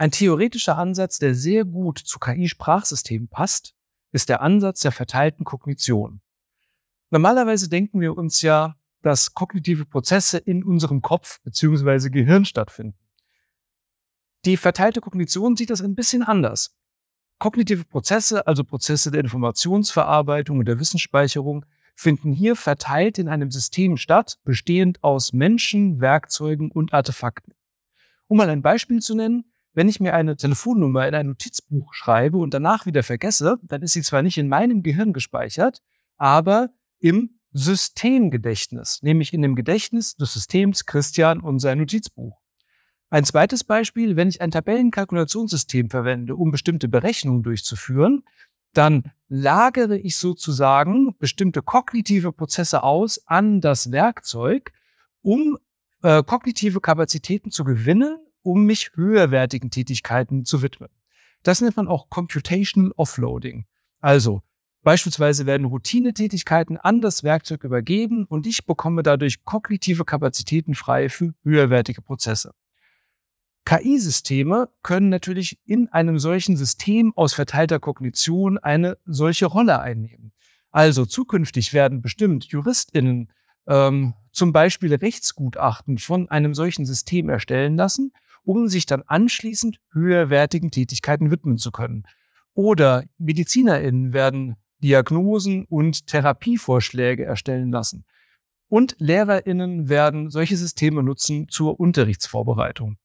Ein theoretischer Ansatz, der sehr gut zu KI-Sprachsystemen passt, ist der Ansatz der verteilten Kognition. Normalerweise denken wir uns ja, dass kognitive Prozesse in unserem Kopf bzw. Gehirn stattfinden. Die verteilte Kognition sieht das ein bisschen anders. Kognitive Prozesse, also Prozesse der Informationsverarbeitung und der Wissensspeicherung, finden hier verteilt in einem System statt, bestehend aus Menschen, Werkzeugen und Artefakten. Um mal ein Beispiel zu nennen, wenn ich mir eine Telefonnummer in ein Notizbuch schreibe und danach wieder vergesse, dann ist sie zwar nicht in meinem Gehirn gespeichert, aber im Systemgedächtnis, nämlich in dem Gedächtnis des Systems Christian und sein Notizbuch. Ein zweites Beispiel, wenn ich ein Tabellenkalkulationssystem verwende, um bestimmte Berechnungen durchzuführen, dann lagere ich sozusagen bestimmte kognitive Prozesse aus an das Werkzeug, um äh, kognitive Kapazitäten zu gewinnen um mich höherwertigen Tätigkeiten zu widmen. Das nennt man auch Computational Offloading. Also beispielsweise werden Routinetätigkeiten an das Werkzeug übergeben und ich bekomme dadurch kognitive Kapazitäten frei für höherwertige Prozesse. KI-Systeme können natürlich in einem solchen System aus verteilter Kognition eine solche Rolle einnehmen. Also zukünftig werden bestimmt Juristinnen ähm, zum Beispiel Rechtsgutachten von einem solchen System erstellen lassen um sich dann anschließend höherwertigen Tätigkeiten widmen zu können. Oder MedizinerInnen werden Diagnosen und Therapievorschläge erstellen lassen. Und LehrerInnen werden solche Systeme nutzen zur Unterrichtsvorbereitung.